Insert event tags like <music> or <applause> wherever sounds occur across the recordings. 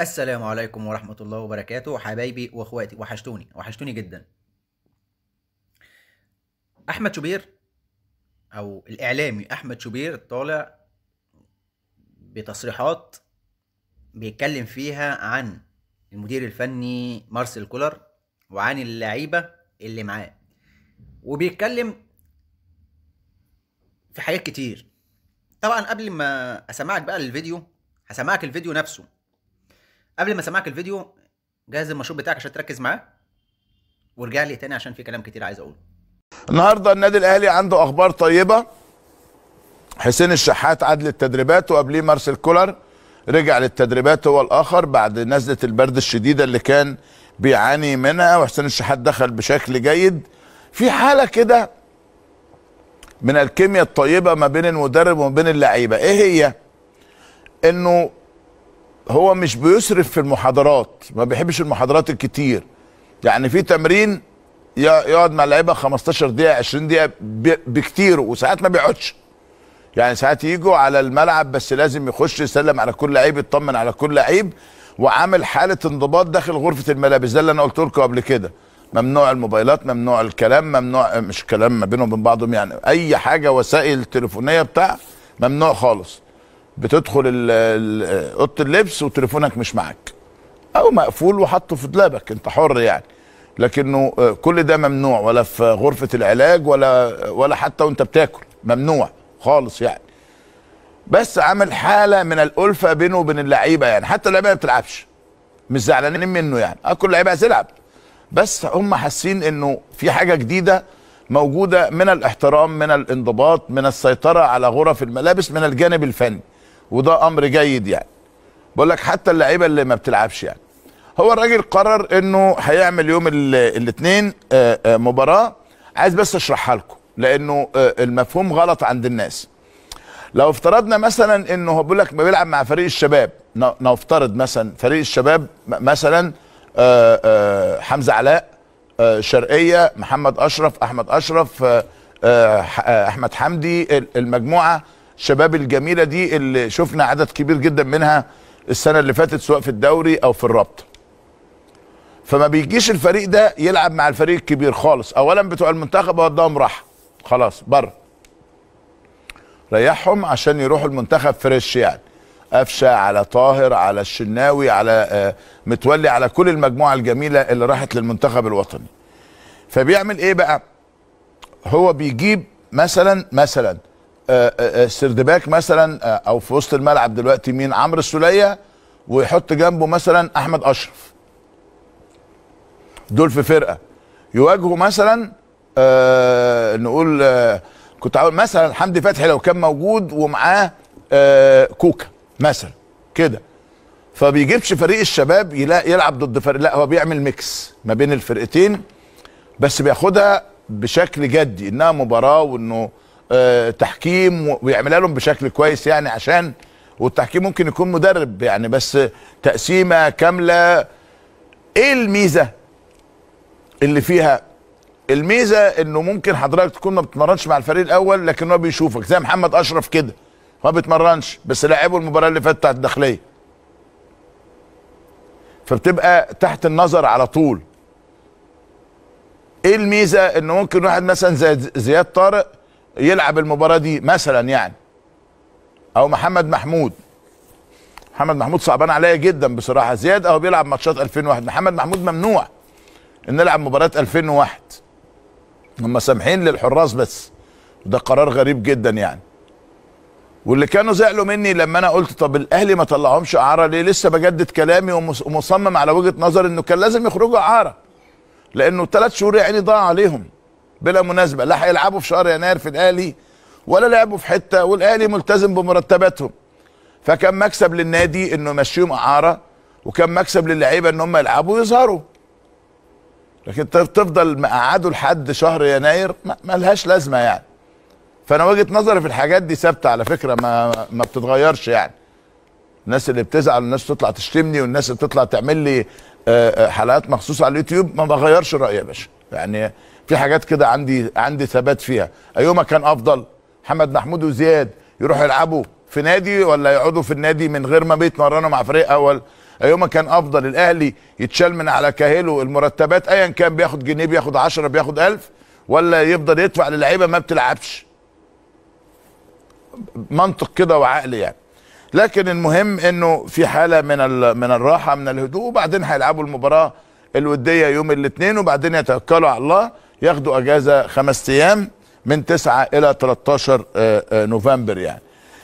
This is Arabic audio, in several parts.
السلام عليكم ورحمة الله وبركاته حبايبي واخواتي وحشتوني وحشتوني جدا أحمد شوبير أو الإعلامي أحمد شوبير طالع بتصريحات بيتكلم فيها عن المدير الفني مارسيل كولر وعن اللعيبة اللي معاه وبيتكلم في حاجات كتير طبعا قبل ما أسمعك بقى الفيديو هسمعك الفيديو نفسه قبل ما اسمعك الفيديو جهز المشروب بتاعك عشان تركز معاه وارجع لي تاني عشان في كلام كتير عايز اقوله النهارده النادي الاهلي عنده اخبار طيبه حسين الشحات عاد للتدريبات وقبليه مارسيل كولر رجع للتدريبات هو الاخر بعد نزله البرد الشديده اللي كان بيعاني منها وحسين الشحات دخل بشكل جيد في حاله كده من الكيمياء الطيبه ما بين المدرب وما بين اللعيبه ايه هي انه هو مش بيسرف في المحاضرات ما بيحبش المحاضرات الكتير يعني في تمرين يقعد مع اللعيبه 15 دقيقه 20 دقيقه بكتير وساعات ما بيقعدش يعني ساعات يجوا على الملعب بس لازم يخش يسلم على كل لعيب يطمن على كل لعيب وعامل حاله انضباط داخل غرفه الملابس ده اللي انا قلت لكم قبل كده ممنوع الموبايلات ممنوع الكلام ممنوع مش كلام ما بينهم وبين بعضهم يعني اي حاجه وسائل تليفونيه بتاع ممنوع خالص بتدخل اوضه اللبس وتليفونك مش معاك او مقفول وحطه في دولابك انت حر يعني لكنه آه، كل ده ممنوع ولا في غرفه العلاج ولا ولا حتى وانت بتاكل ممنوع خالص يعني بس عامل حاله من الالفه بينه وبين اللعيبه يعني حتى اللعيبه ما بتلعبش مش زعلانين منه يعني آه، كل لعيبه هتلعب بس هم حاسين انه في حاجه جديده موجوده من الاحترام من الانضباط من السيطره على غرف الملابس من الجانب الفني وده امر جيد يعني بقول لك حتى اللعيبه اللي ما بتلعبش يعني هو الراجل قرر انه هيعمل يوم الاثنين آه، آه، مباراه عايز بس اشرحها لكم لانه آه، المفهوم غلط عند الناس لو افترضنا مثلا انه هو بيقول لك ما بيلعب مع فريق الشباب نفترض مثلا فريق الشباب مثلا حمزه علاء شرقيه محمد اشرف احمد اشرف احمد حمدي المجموعه الشباب الجميله دي اللي شفنا عدد كبير جدا منها السنه اللي فاتت سواء في الدوري او في الرابطه فما بيجيش الفريق ده يلعب مع الفريق الكبير خالص اولا بتوع المنتخب وداهم راحه خلاص بره ريحهم عشان يروحوا المنتخب فريش يعني قفشه على طاهر على الشناوي على آه، متولي على كل المجموعه الجميله اللي راحت للمنتخب الوطني فبيعمل ايه بقى هو بيجيب مثلا مثلا آه، آه، آه، سردباك مثلا او في وسط الملعب دلوقتي مين عمرو السوليه ويحط جنبه مثلا احمد اشرف دول في فرقه يواجهوا مثلا آه نقول آه كنت عاوز مثلا حمدي فتحي لو كان موجود ومعاه آه كوكا مثلا كده فبيجيبش فريق الشباب يلعب ضد فريق لا هو بيعمل ميكس ما بين الفرقتين بس بياخدها بشكل جدي انها مباراه وانه آه، تحكيم ويعملها لهم بشكل كويس يعني عشان والتحكيم ممكن يكون مدرب يعني بس تقسيمه كامله ايه الميزه اللي فيها الميزه انه ممكن حضرتك تكون ما بتتمرنش مع الفريق الاول لكن هو بيشوفك زي محمد اشرف كده ما بيتمرنش بس لعبه المباراه اللي فاتت بتاعت الداخليه فبتبقى تحت النظر على طول ايه الميزه انه ممكن واحد مثلا زي زياد طارق يلعب المباراه دي مثلا يعني او محمد محمود محمد محمود صعبان عليا جدا بصراحه زياد اهو بيلعب ماتشات 2001 محمد محمود ممنوع ان نلعب مباراه 2001 هم سامحين للحراس بس ده قرار غريب جدا يعني واللي كانوا زعلوا مني لما انا قلت طب الاهلي ما طلعهمش اعاره ليه لسه بجدد كلامي ومصمم على وجهه نظر انه كان لازم يخرجوا اعاره لانه ثلاث شهور يعني ضاع عليهم بلا مناسبه لا هيلعبوا في شهر يناير في الاهلي ولا لعبوا في حته والاهلي ملتزم بمرتباتهم فكان مكسب للنادي انه يمشيهم اعاره وكان مكسب للعيبه ان هم يلعبوا ويظهروا لكن تفضل مقعده لحد شهر يناير ملهاش لازمه يعني فانا وجهه نظري في الحاجات دي ثابته على فكره ما ما بتتغيرش يعني الناس اللي بتزعل والناس تطلع تشتمني والناس اللي تطلع تعمل لي حلقات مخصوصه على اليوتيوب ما بغيرش رايي يا باشا يعني في حاجات كده عندي عندي ثبات فيها ايهما كان افضل محمد محمود وزياد يروحوا يلعبوا في نادي ولا يقعدوا في النادي من غير ما بيتمرنوا مع فريق اول ايهما كان افضل الاهلي يتشال من على كاهله المرتبات ايا كان بياخد جنيه بياخد 10 بياخد 1000 ولا يفضل يدفع للعيبه ما بتلعبش منطق كده وعقل يعني لكن المهم انه في حاله من من الراحه من الهدوء وبعدين هيلعبوا المباراه الوديه يوم الاثنين وبعدين يتوكلوا على الله ياخدوا اجازه خمس ايام من 9 الى 13 آه، آه، نوفمبر يعني.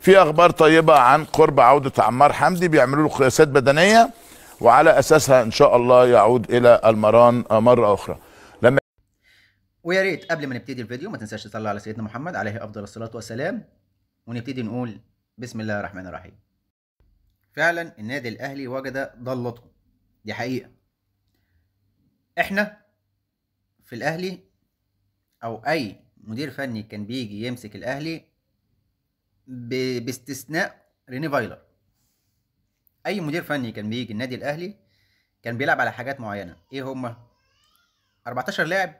في اخبار طيبه عن قرب عوده عمار حمدي بيعملوا له قياسات بدنيه وعلى اساسها ان شاء الله يعود الى المران آه، مره اخرى. لما ويا ريت قبل ما نبتدي الفيديو ما تنساش تطلع على سيدنا محمد عليه افضل الصلاه والسلام ونبتدي نقول بسم الله الرحمن الرحيم. فعلا النادي الاهلي وجد ضالته دي حقيقه احنا في الاهلي او اي مدير فني كان بيجي يمسك الاهلي باستثناء ريني فايلر اي مدير فني كان بيجي النادي الاهلي كان بيلعب على حاجات معينه ايه هما 14 لاعب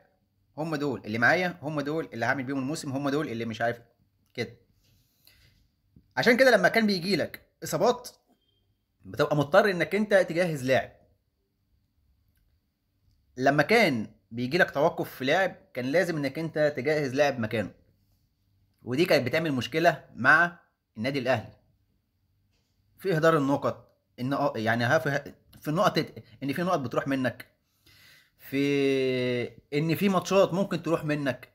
هم دول اللي معايا هم دول اللي هعمل بيهم الموسم هم دول اللي مش عارف كده عشان كده لما كان بيجي لك اصابات بتبقى مضطر انك انت تجهز لاعب لما كان بيجي لك توقف في لاعب كان لازم انك انت تجهز لاعب مكانه ودي كانت بتعمل مشكله مع النادي الاهلي في اهدار النقط ان آه، يعني في النقط ان في نقط بتروح منك في ان في ماتشات ممكن تروح منك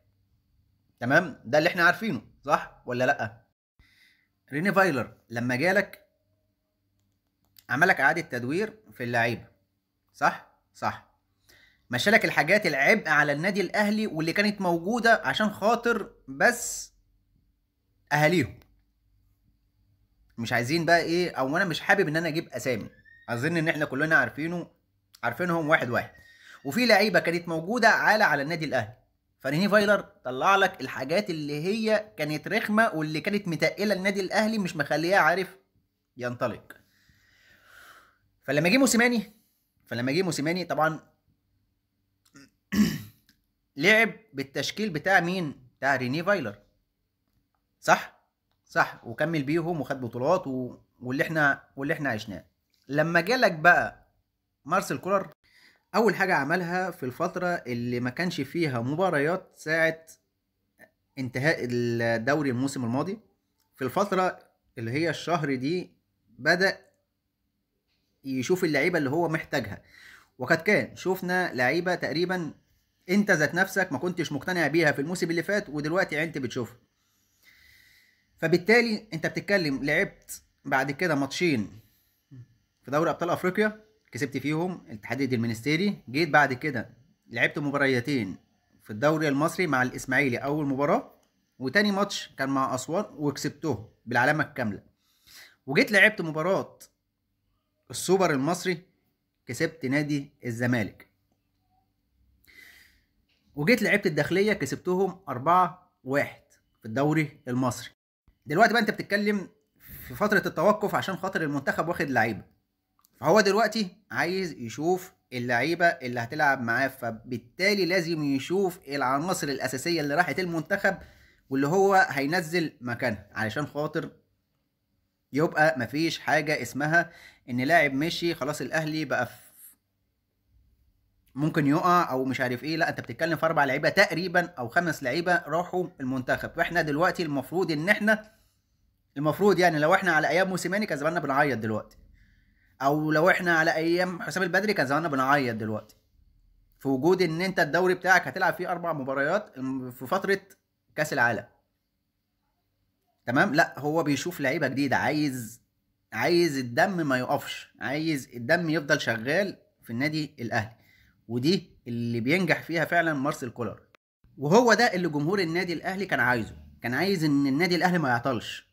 تمام ده اللي احنا عارفينه صح ولا لا ريني فايلر لما جالك عملك اعاده تدوير في اللعيبه صح صح مشالك الحاجات العبء على النادي الاهلي واللي كانت موجوده عشان خاطر بس اهاليهم مش عايزين بقى ايه او انا مش حابب ان انا اجيب اسامي اظن ان احنا كلنا عارفينه عارفينهم واحد واحد وفي لعيبه كانت موجوده على على النادي الاهلي فريني فايلر طلع لك الحاجات اللي هي كانت رخمه واللي كانت متقله النادي الاهلي مش مخلياه عارف ينطلق فلما جه موسيماني فلما جه موسيماني طبعا لعب بالتشكيل بتاع مين؟ بتاع ريني فايلر صح؟ صح وكمل بيهم وخد بطولات و... واللي احنا واللي احنا عشناه لما جالك بقى مارسيل كولر اول حاجه عملها في الفتره اللي ما كانش فيها مباريات ساعه انتهاء الدوري الموسم الماضي في الفتره اللي هي الشهر دي بدا يشوف اللعيبه اللي هو محتاجها وقد كان شفنا لعيبه تقريبا انت ذات نفسك ما كنتش مقتنع بيها في الموسم اللي فات ودلوقتي انت بتشوفها فبالتالي انت بتتكلم لعبت بعد كده ماتشين في دوري ابطال افريقيا كسبت فيهم التحدي المينستيري جيت بعد كده لعبت مباريتين في الدوري المصري مع الاسماعيلي اول مباراه وتاني ماتش كان مع اسوان وكسبته بالعلامه الكامله وجيت لعبت مباراه السوبر المصري كسبت نادي الزمالك وجيت لعبت الداخليه كسبتهم 4 1 في الدوري المصري دلوقتي بقى انت بتتكلم في فتره التوقف عشان خاطر المنتخب واخد لعيبه فهو دلوقتي عايز يشوف اللعيبه اللي هتلعب معاه فبالتالي لازم يشوف العناصر الاساسيه اللي راحت المنتخب واللي هو هينزل مكانها علشان خاطر يبقى مفيش حاجه اسمها ان لاعب مشي خلاص الاهلي بقى في ممكن يقع او مش عارف ايه لا انت بتتكلم في اربع لعيبه تقريبا او خمس لعيبه راحوا المنتخب واحنا دلوقتي المفروض ان احنا المفروض يعني لو احنا على ايام موسيماني كان زماننا بنعيط دلوقتي او لو احنا على ايام حسام البدري كان زماننا بنعيط دلوقتي في وجود ان انت الدوري بتاعك هتلعب فيه اربع مباريات في فتره كاس العالم تمام لا هو بيشوف لعيبه جديده عايز عايز الدم ما يقفش عايز الدم يفضل شغال في النادي الاهلي ودي اللي بينجح فيها فعلا مارسيل كولر وهو ده اللي جمهور النادي الاهلي كان عايزه كان عايز ان النادي الاهلي ما يعطلش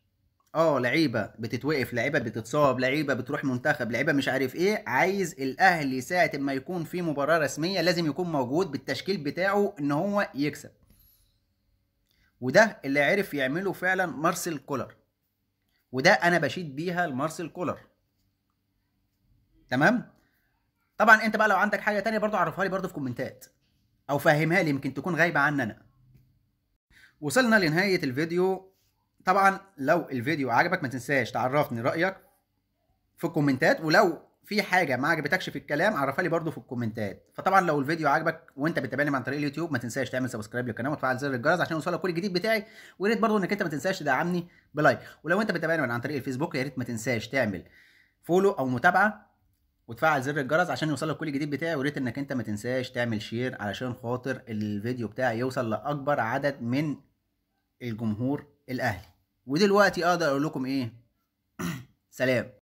اه لعيبه بتتوقف لعيبه بتتصاب لعيبه بتروح منتخب لعيبه مش عارف ايه عايز الاهلي ساعه ما يكون في مباراه رسميه لازم يكون موجود بالتشكيل بتاعه ان هو يكسب وده اللي عرف يعمله فعلا مارسيل كولر وده انا بشيد بيها لمارسيل كولر تمام طبعا انت بقى لو عندك حاجه تانية برضو عرفها لي برضو في كومنتات او فهمها لي يمكن تكون غايبه عني انا وصلنا لنهايه الفيديو طبعا لو الفيديو عجبك ما تنساش تعرفني رايك في الكومنتات ولو في حاجه ما عجبتكش في الكلام عرفها لي برضو في الكومنتات فطبعا لو الفيديو عجبك وانت بتتابعني عن طريق اليوتيوب ما تنساش تعمل سبسكرايب للقناه وتفعل زر الجرس عشان يوصلك كل جديد بتاعي ويا ريت برضو انك انت ما تنساش تدعمني بلايك ولو انت بتتابعني عن طريق الفيسبوك يا ريت ما تنساش تعمل فولو او متابعه وتفعل زر الجرس عشان يوصلك كل جديد بتاعي وريت انك انت ما تنساش تعمل شير علشان خاطر الفيديو بتاعي يوصل لاكبر عدد من الجمهور الاهلي ودلوقتي اقدر اقول لكم ايه <clears throat> سلام